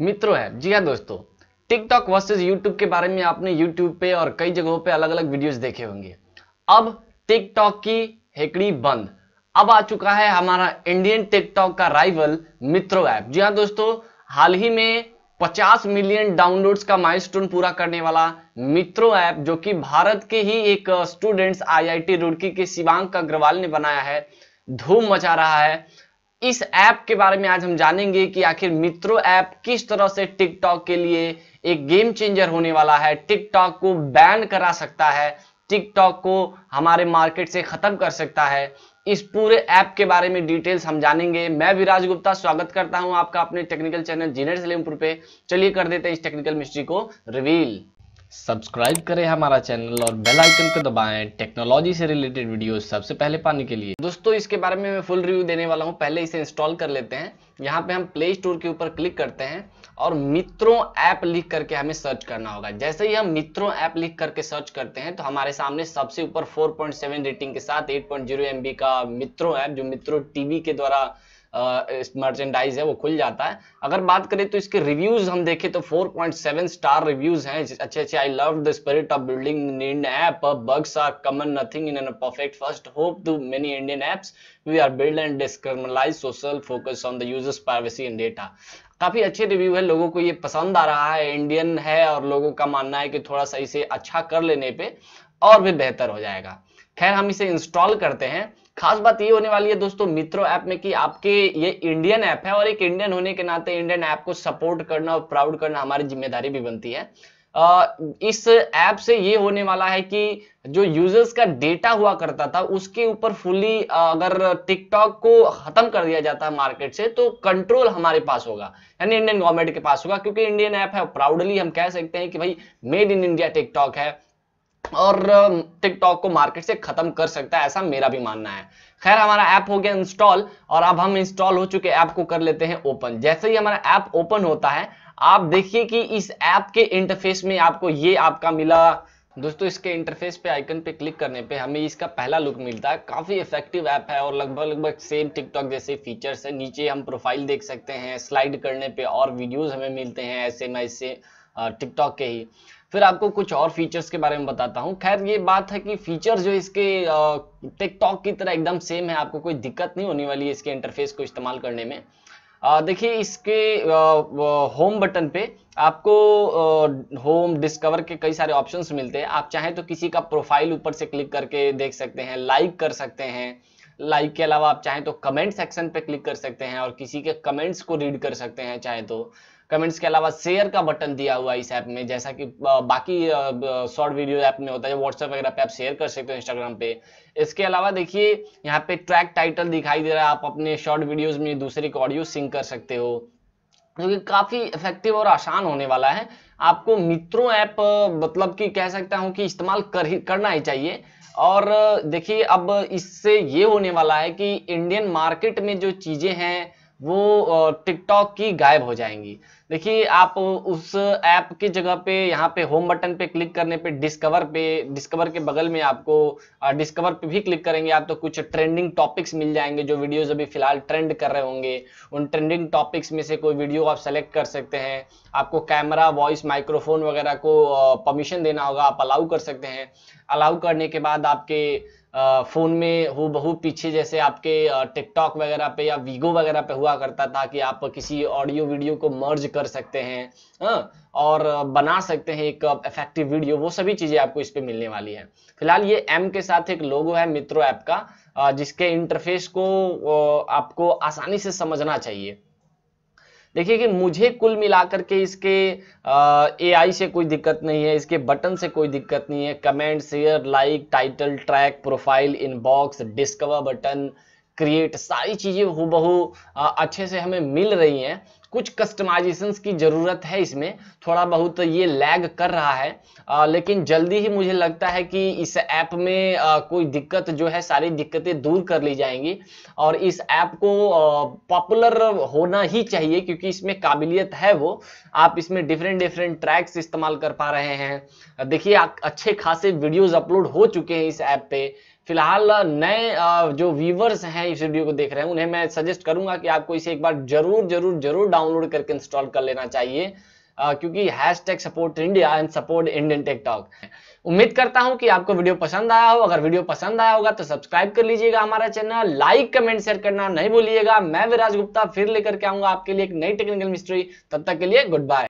मित्रों है जी हाँ दोस्तों टिकटॉक वर्सेज यूट्यूब के बारे में आपने यूट्यूब पे और कई जगहों पे अलग अलग वीडियोस देखे होंगे अब टिकटॉक की हेकड़ी बंद अब आ चुका है हमारा इंडियन टिकटॉक का राइवल मित्रो ऐप जी हाँ दोस्तों हाल ही में 50 मिलियन डाउनलोड्स का माइलस्टोन पूरा करने वाला मित्रो ऐप जो कि भारत के ही एक स्टूडेंट्स आईआईटी रुड़की के शिवांक अग्रवाल ने बनाया है धूम मचा रहा है इस ऐप के बारे में आज हम जानेंगे कि आखिर मित्रो ऐप किस तरह से टिकटॉक के लिए एक गेम चेंजर होने वाला है टिकटॉक को बैन करा सकता है टिकटॉक को हमारे मार्केट से खत्म कर सकता है इस पूरे ऐप के बारे में डिटेल्स हम जानेंगे मैं विराज गुप्ता स्वागत करता हूं आपका अपने टेक्निकल चैनल जीनेट सलेमपुर पे चलिए कर देते हैं इस टेक्निकल मिस्ट्री को रिवील सब्सक्राइब करें हमारा चैनल और बेल आइकन को दबाएं टेक्नोलॉजी से रिलेटेड वीडियो सबसे पहले पाने के लिए दोस्तों इसके बारे में मैं फुल रिव्यू देने वाला हूं पहले इसे इंस्टॉल कर लेते हैं यहां पे हम प्ले स्टोर के ऊपर क्लिक करते हैं और मित्रों ऐप लिख करके हमें सर्च करना होगा जैसे ही हम मित्रों ऐप लिख करके सर्च करते हैं तो हमारे सामने सबसे ऊपर फोर रेटिंग के साथ एट पॉइंट का मित्रों ऐप जो मित्रों टीवी के द्वारा मर्चेंडाइज है वो खुल जाता है अगर बात करें तो इसके रिव्यूज हम देखें तो 4.7 स्टार रिव्यूज हैं अच्छे अच्छे I love the spirit of building in app bugs are common nothing in an perfect first hope to many Indian apps we are build and decriminalise social focus on the users privacy in data काफ़ी अच्छे review है लोगों को ये पसंद आ रहा है Indian है और लोगों का मानना है कि थोड़ा सा इसे अच्छा कर लेने पर और भी बेहतर हो जाएगा खैर हम इसे इंस्टॉल करते हैं खास बात ये होने वाली है दोस्तों मित्रों ऐप में कि आपके ये इंडियन ऐप है और एक इंडियन होने के नाते इंडियन ऐप को सपोर्ट करना और प्राउड करना हमारी जिम्मेदारी भी बनती है इस ऐप से ये होने वाला है कि जो यूजर्स का डेटा हुआ करता था उसके ऊपर फुली अगर टिकटॉक को खत्म कर दिया जाता है मार्केट से तो कंट्रोल हमारे पास होगा यानी इंडियन गवर्नमेंट के पास होगा क्योंकि इंडियन ऐप है प्राउडली हम कह सकते हैं कि भाई मेड इन इंडिया टिकटॉक है और टिकटॉक को मार्केट से खत्म कर सकता है ऐसा मेरा भी मानना है खैर हमारा ऐप हो गया इंस्टॉल और अब हम इंस्टॉल हो चुके ऐप को कर लेते हैं ओपन जैसे ही हमारा ऐप ओपन होता है आप देखिए कि इस ऐप के इंटरफेस में आपको ये आपका मिला दोस्तों इसके इंटरफेस पे आइकन पे क्लिक करने पे हमें इसका पहला लुक मिलता है काफ़ी इफेक्टिव ऐप है और लगभग लगभग सेम टिकटॉक जैसे फीचर्स है नीचे हम प्रोफाइल देख सकते हैं स्लाइड करने पे और वीडियोस हमें मिलते हैं ऐसे में ऐसे टिकटॉक के ही फिर आपको कुछ और फीचर्स के बारे में बताता हूँ खैर ये बात है कि फीचर जो इसके टिकटॉक की तरह एकदम सेम है आपको कोई दिक्कत नहीं होने वाली है इसके इंटरफेस को इस्तेमाल करने में देखिए इसके होम बटन पे आपको होम डिस्कवर के कई सारे ऑप्शंस मिलते हैं आप चाहें तो किसी का प्रोफाइल ऊपर से क्लिक करके देख सकते हैं लाइक कर सकते हैं लाइक के अलावा आप चाहें तो कमेंट सेक्शन पे क्लिक कर सकते हैं और किसी के कमेंट्स को रीड कर सकते हैं चाहे तो कमेंट्स के अलावा शेयर का बटन दिया हुआ है इस ऐप में जैसा कि बाकी शॉर्ट वीडियो ऐप में होता है व्हाट्सएप वगैरह पे आप शेयर कर सकते हो इंस्टाग्राम पे इसके अलावा देखिए यहाँ पे ट्रैक टाइटल दिखाई दे रहा है आप अपने शॉर्ट वीडियोज में दूसरे को ऑडियो सिंक कर सकते हो जो कि काफ़ी इफेक्टिव और आसान होने वाला है आपको मित्रों ऐप मतलब कि कह सकता हूँ कि इस्तेमाल कर ही करना ही चाहिए और देखिए अब इससे ये होने वाला है कि इंडियन मार्केट में जो चीज़ें हैं वो टिकटॉक की गायब हो जाएंगी देखिए आप उस ऐप की जगह पे यहाँ पे होम बटन पे क्लिक करने पे डिस्कवर पे डिस्कवर के बगल में आपको डिस्कवर पे भी क्लिक करेंगे आप तो कुछ ट्रेंडिंग टॉपिक्स मिल जाएंगे जो वीडियोज अभी फिलहाल ट्रेंड कर रहे होंगे उन ट्रेंडिंग टॉपिक्स में से कोई वीडियो आप सेलेक्ट कर सकते हैं आपको कैमरा वॉइस माइक्रोफोन वगैरह को परमिशन देना होगा आप अलाउ कर सकते हैं अलाउ करने के बाद आपके फ़ोन में हो बहु पीछे जैसे आपके टिकटॉक वगैरह पे या वीगो वगैरह पे हुआ करता था कि आप किसी ऑडियो वीडियो को मर्ज कर सकते हैं हाँ? और बना सकते हैं एक इफेक्टिव वीडियो वो सभी चीज़ें आपको इस पर मिलने वाली हैं फिलहाल ये एम के साथ एक लोगो है मित्रो ऐप का जिसके इंटरफेस को आपको आसानी से समझना चाहिए देखिए कि मुझे कुल मिलाकर के इसके एआई से कोई दिक्कत नहीं है इसके बटन से कोई दिक्कत नहीं है comment share like title track profile inbox discover button create सारी चीज़ें हूबहू अच्छे से हमें मिल रही हैं कुछ कस्टमाइजेशन की ज़रूरत है इसमें थोड़ा बहुत ये लैग कर रहा है आ, लेकिन जल्दी ही मुझे लगता है कि इस ऐप में आ, कोई दिक्कत जो है सारी दिक्कतें दूर कर ली जाएंगी और इस ऐप को पॉपुलर होना ही चाहिए क्योंकि इसमें काबिलियत है वो आप इसमें डिफरेंट डिफरेंट ट्रैक्स इस्तेमाल कर पा रहे हैं देखिए अच्छे खासे वीडियोज़ अपलोड हो चुके हैं इस ऐप पे फिलहाल नए जो व्यूवर्स हैं इस वीडियो को देख रहे हैं उन्हें मैं सजेस्ट करूंगा कि आपको इसे एक बार जरूर जरूर जरूर डाउनलोड करके इंस्टॉल कर लेना चाहिए क्योंकि hashtag support India and support Indian TikTok उम्मीद करता हूं कि आपको वीडियो पसंद आया हो अगर वीडियो पसंद आया होगा तो सब्सक्राइब कर लीजिएगा हमारा चैनल लाइक कमेंट शेयर करना नहीं भूलिएगा मैं विराज गुप्ता फिर लेकर के आऊंगा आपके लिए एक नई टेक्निकल मिस्ट्री तब तक के लिए गुड बाय